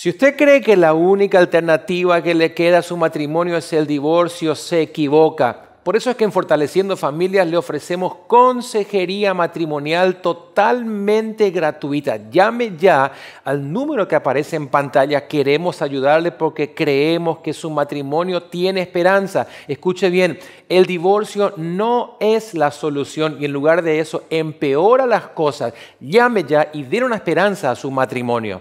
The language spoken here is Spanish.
Si usted cree que la única alternativa que le queda a su matrimonio es el divorcio, se equivoca. Por eso es que en Fortaleciendo Familias le ofrecemos consejería matrimonial totalmente gratuita. Llame ya al número que aparece en pantalla. Queremos ayudarle porque creemos que su matrimonio tiene esperanza. Escuche bien, el divorcio no es la solución y en lugar de eso empeora las cosas. Llame ya y dé una esperanza a su matrimonio.